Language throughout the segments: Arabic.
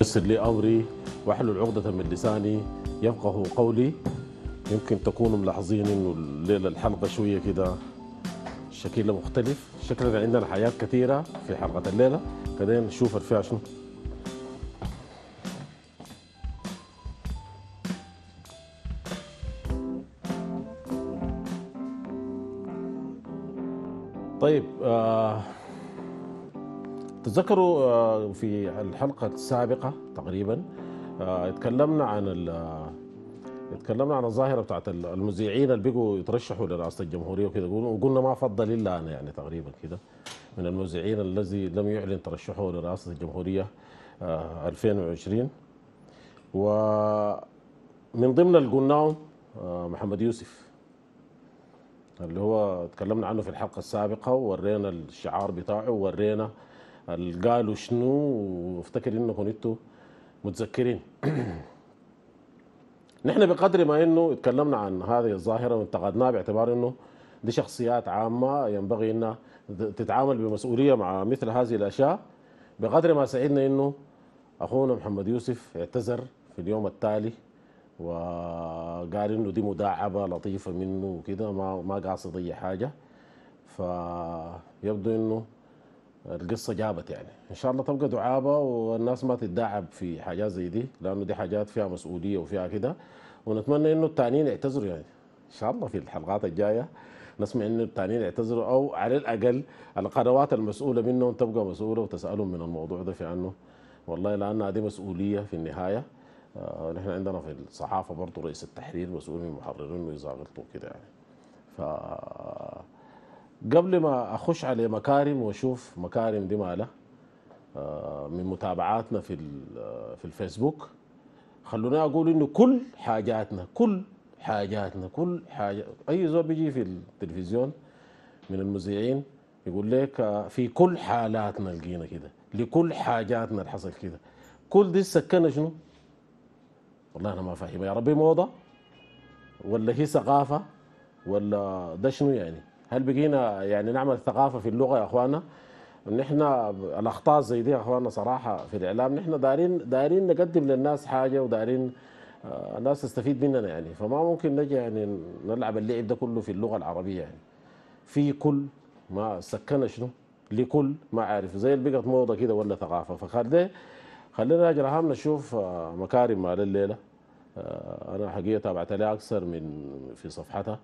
يسر لي أمري واحلل عقدة من لساني يفقه قولي يمكن تكونوا ملاحظين انه الليله الحلقه شويه كده شكلها مختلف شكلنا عندنا حاجات كثيره في حلقه الليله كده نشوف فيها شنو طيب آه تذكروا آه، في الحلقة السابقة تقريبا آه، اتكلمنا عن آه، اتكلمنا عن الظاهرة بتاعت المذيعين اللي بيجوا يترشحوا لرئاسة الجمهورية وكذا وقلنا ما فضل إلا أنا يعني تقريبا كذا من المذيعين الذي لم يعلن ترشحه لرئاسة الجمهورية 2020 ومن ضمن اللي قلناهم محمد يوسف اللي هو تكلمنا عنه في الحلقة السابقة وورينا الشعار بتاعه وورينا قالوا شنو وافتكر انكم انتوا متذكرين نحن بقدر ما انه اتكلمنا عن هذه الظاهره وانتقدناها باعتبار انه دي شخصيات عامه ينبغي انها تتعامل بمسؤوليه مع مثل هذه الاشياء بقدر ما سعدنا انه اخونا محمد يوسف اعتذر في اليوم التالي وقال انه دي مداعبه لطيفه منه وكده ما ما قاصد اي حاجه فيبدو انه القصه جابت يعني ان شاء الله تبقى دعابه والناس ما تتداعب في حاجات زي دي لانه دي حاجات فيها مسؤوليه وفيها كده ونتمنى انه التانيين يعتذروا يعني ان شاء الله في الحلقات الجايه نسمع انه التانيين يعتذروا او على الاقل القنوات المسؤوله منهم تبقى مسؤوله وتسالهم من الموضوع ده في عنه والله لان هذه مسؤوليه في النهايه آه، نحن عندنا في الصحافه برضه رئيس التحرير مسؤول من المحررين ويزاغرته كده يعني ف قبل ما اخش على مكارم واشوف مكارم دي ماله آه، من متابعاتنا في آه، في الفيسبوك خلوني اقول انه كل حاجاتنا كل حاجاتنا كل حاجة اي زول بيجي في التلفزيون من المذيعين يقول لك آه، في كل حالاتنا لقينا كده لكل حاجاتنا اللي حصل كده كل دي السكنة شنو؟ والله انا ما فاهم يا ربي موضه ولا هي ثقافه ولا ده شنو يعني؟ هل بقينا يعني نعمل ثقافه في اللغه يا اخوانا؟ نحن الاخطاء زي دي يا اخوانا صراحه في الاعلام نحن دارين دارين نقدم للناس حاجه ودارين آه، الناس تستفيد مننا يعني فما ممكن نجي يعني نلعب اللعب ده كله في اللغه العربيه يعني في كل ما سكن شنو لكل ما عارف زي اللي بقت موضه كده ولا ثقافه فخليه خلينا يا جرهام نشوف آه، مكارم مال الليله آه، انا حقيقه تابعت لها اكثر من في صفحتها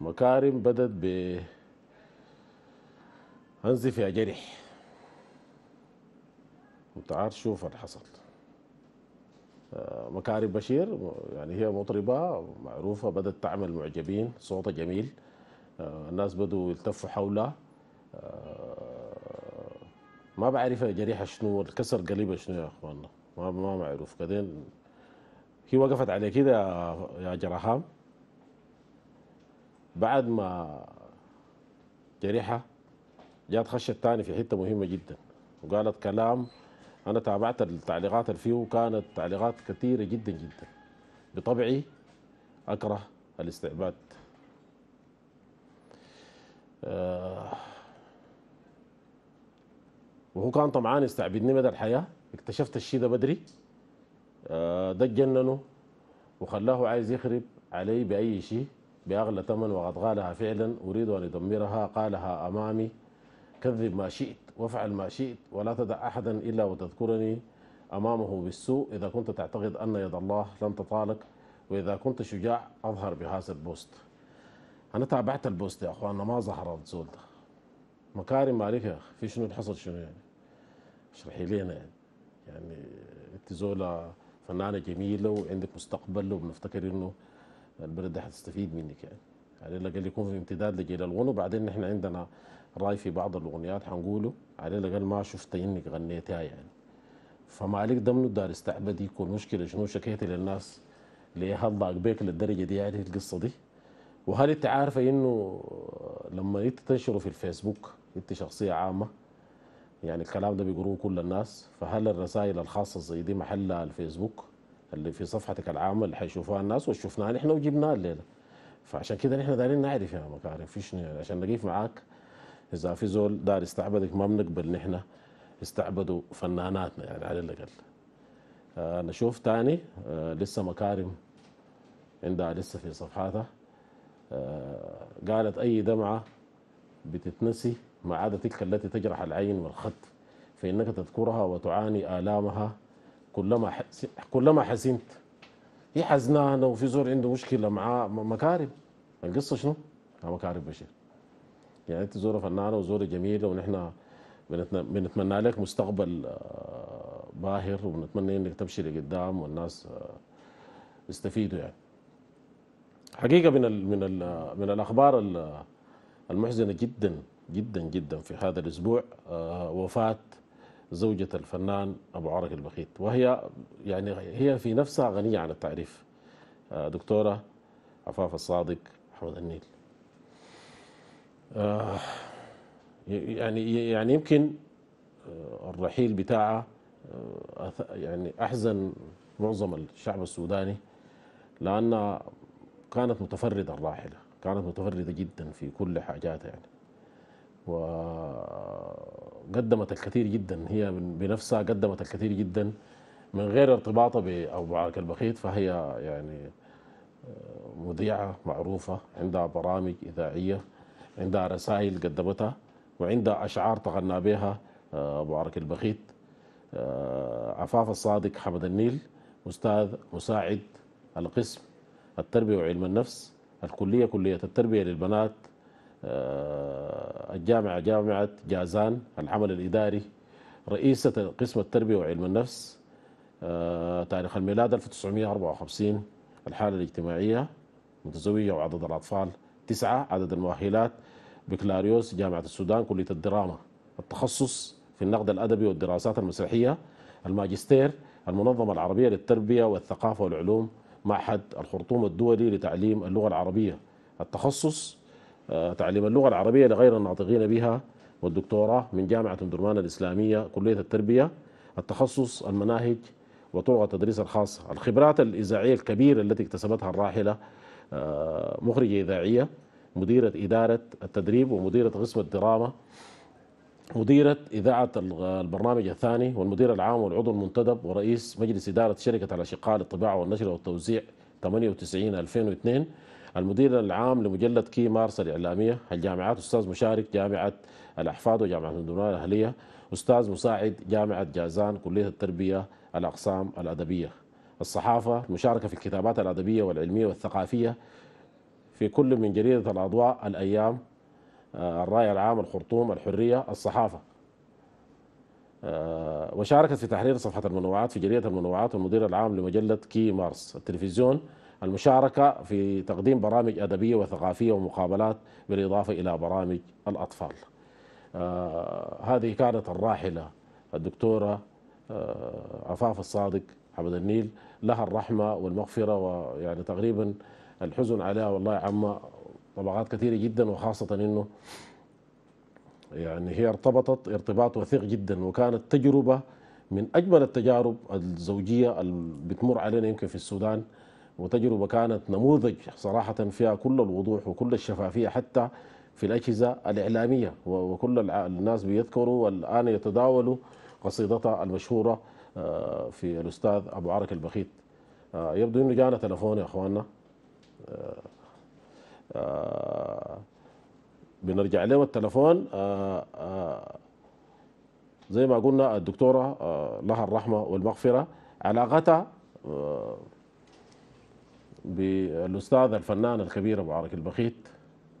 مكارم بدت ب انزف يا جرح وتعال شوف اللي حصل آه، مكارم بشير يعني هي مطربة معروفة بدت تعمل معجبين صوتها جميل آه، الناس بدوا يلتفوا حولها آه، ما بعرف جريحة شنو كسر قليبة شنو يا اخواننا ما ما معروف بعدين هي وقفت على كده يا جراحام بعد ما جريحة جات خشت تاني في حتة مهمة جدا وقالت كلام أنا تابعت التعليقات اللي فيه وكانت تعليقات كثيرة جدا جدا بطبعي أكره الاستعباد آه، وهو كان طمعان يستعبدني مدى الحياة اكتشفت الشيء ده بدري ده آه، اتجننه وخلاه عايز يخرب علي بأي شيء بأغلى ثمن وقد قالها فعلا أريد أن أدمرها قالها أمامي كذب ما شئت وافعل ما شئت ولا تدع أحدا إلا وتذكرني أمامه بالسوء إذا كنت تعتقد أن يد الله لن تطالك وإذا كنت شجاع أظهر بهذا البوست أنا تابعت البوست يا أخواننا ما ظهر الزول ده مكارم مالك يا أخي في شنو حصل شنو يعني اشرحي لينا يعني يعني أنت زولة فنانة جميلة وعندك مستقبل وبنفتكر إنه البلد دي هتستفيد منك يعني على يعني الاقل يكون في امتداد لجيل الغنى وبعدين نحن عندنا راي في بعض الاغنيات حنقوله على يعني الاقل ما شفت انك غنيتها يعني فما عليك ده منو دار استعبد يكون مشكله شنو شكيت للناس ليه هضاق بيك للدرجه دي يعني القصه دي وهل انت عارفه انه لما انت تنشره في الفيسبوك انت شخصيه عامه يعني الكلام ده بيقروه كل الناس فهل الرسائل الخاصه زي دي محلها الفيسبوك اللي في صفحتك العامه اللي حيشوفوها الناس وشفناها نحن وجبناها الليله فعشان كده نحن دايرين نعرف يا مكارم فيش عشان نقيف معاك اذا في زول دار يستعبدك ما بنقبل نحن يستعبدوا فناناتنا يعني على الاقل آه، نشوف ثاني آه، لسه مكارم عندها لسه في صفحاتها آه، قالت اي دمعه بتتنسي ما عدا تلك التي تجرح العين والخد فانك تذكرها وتعاني الامها كلما حس... كلما حزنت هي حزنان وفي زور زول عنده مشكله معاه مكارم القصه شنو؟ مكارم بشير يعني انت زوره فنانه وزوره جميله ونحن بنتمنى لك مستقبل آه، باهر ونتمنى انك تمشي لقدام والناس آه، يستفيدوا يعني حقيقه من الـ من الـ من الاخبار المحزنه جدا جدا جدا في هذا الاسبوع آه، وفاه زوجة الفنان أبو عرق البخيت وهي يعني هي في نفسها غنية عن التعريف آه، دكتورة عفاف الصادق محمد النيل آه، يعني يعني يمكن آه، الرحيل بتاعها يعني أحزن معظم الشعب السوداني لأنها كانت متفردة الراحلة كانت متفردة جدا في كل حاجاتها يعني وقدمت الكثير جدا هي بنفسها قدمت الكثير جدا من غير ارتباطها بأبو معارك البخيت فهي يعني آه، مذيعة معروفة عندها برامج إذاعية عندها رسائل قدمتها وعندها أشعار تغنى بها آه، أبو عرك البخيت آه، عفاف الصادق حمد النيل أستاذ مساعد القسم التربية وعلم النفس الكلية كلية التربية للبنات آه، الجامعة جامعة جازان العمل الإداري رئيسة قسم التربية وعلم النفس آه، تاريخ الميلاد 1954 الحالة الاجتماعية متزوجة وعدد الأطفال تسعة عدد المؤهلات بكالوريوس جامعة السودان كلية الدراما التخصص في النقد الأدبي والدراسات المسرحية الماجستير المنظمة العربية للتربية والثقافة والعلوم معهد الخرطوم الدولي لتعليم اللغة العربية التخصص آه، تعليم اللغة العربية لغير الناطقين بها والدكتوراه من جامعة درمان الإسلامية كلية التربية التخصص المناهج وطرق التدريس الخاصة الخبرات الإذاعية الكبيرة التي اكتسبتها الراحلة آه، مخرجة إذاعية مديرة إدارة التدريب ومديرة قسم الدراما مديرة إذاعة البرنامج الثاني والمدير العام والعضو المنتدب ورئيس مجلس إدارة شركة الأشقاء للطباعة والنشر والتوزيع 98 2002 المدير العام لمجله كي مارس الاعلاميه الجامعات استاذ مشارك جامعه الاحفاد وجامعه المدن الاهليه استاذ مساعد جامعه جازان كليه التربيه الاقسام الادبيه الصحافه المشاركه في الكتابات الادبيه والعلميه والثقافيه في كل من جريده الاضواء الايام آه، الراي العام الخرطوم الحريه الصحافه آه، وشاركت في تحرير صفحة المنوعات في جريدة المنوعات والمدير العام لمجلة كي مارس التلفزيون المشاركة في تقديم برامج أدبية وثقافية ومقابلات بالإضافة إلى برامج الأطفال آه، هذه كانت الراحلة الدكتورة عفاف آه، الصادق عبد النيل لها الرحمة والمغفرة ويعني تقريبا الحزن عليها والله عم طبقات كثيرة جدا وخاصة أنه يعني هي ارتبطت ارتباط وثيق جدا وكانت تجربة من أجمل التجارب الزوجية اللي بتمر علينا يمكن في السودان وتجربة كانت نموذج صراحة فيها كل الوضوح وكل الشفافية حتى في الأجهزة الإعلامية وكل الناس بيذكروا والآن يتداولوا قصيدتها المشهورة آه، في الأستاذ أبو عرك البخيت آه، يبدو أنه جانا تلفون يا أخواننا آه، بنرجع له التلفون زي ما قلنا الدكتورة لها الرحمة والمغفرة علاقتها بالاستاذ الفنان الكبير ابو عارك البخيت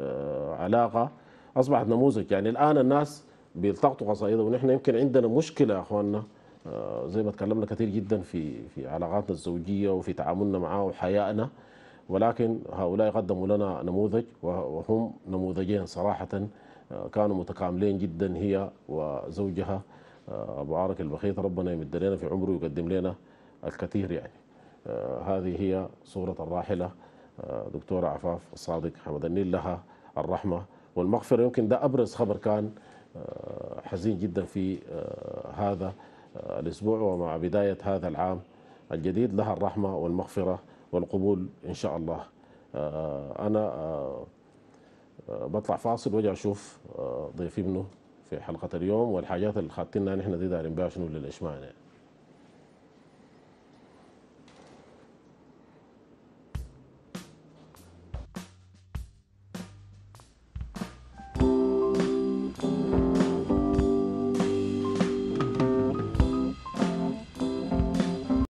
آه، علاقه اصبحت نموذج يعني الان الناس بيلتقطوا قصائده ونحن يمكن عندنا مشكله يا اخواننا آه، زي ما تكلمنا كثير جدا في في علاقاتنا الزوجيه وفي تعاملنا معاه وحيائنا ولكن هؤلاء قدموا لنا نموذج وهم نموذجين صراحه آه، كانوا متكاملين جدا هي وزوجها ابو عارك البخيت ربنا يمد لنا في عمره ويقدم لنا الكثير يعني آه، هذه هي صورة الراحلة آه، دكتورة عفاف الصادق حمد لها الرحمة والمغفرة يمكن ده أبرز خبر كان آه، حزين جدا في هذا الأسبوع ومع بداية هذا العام الجديد لها الرحمة والمغفرة والقبول إن شاء الله أنا بطلع فاصل وارجع أشوف ضيفي ابنه في حلقة اليوم والحاجات اللي خدتنا نحن دي دارين بها شنو للإشمعنى يعني.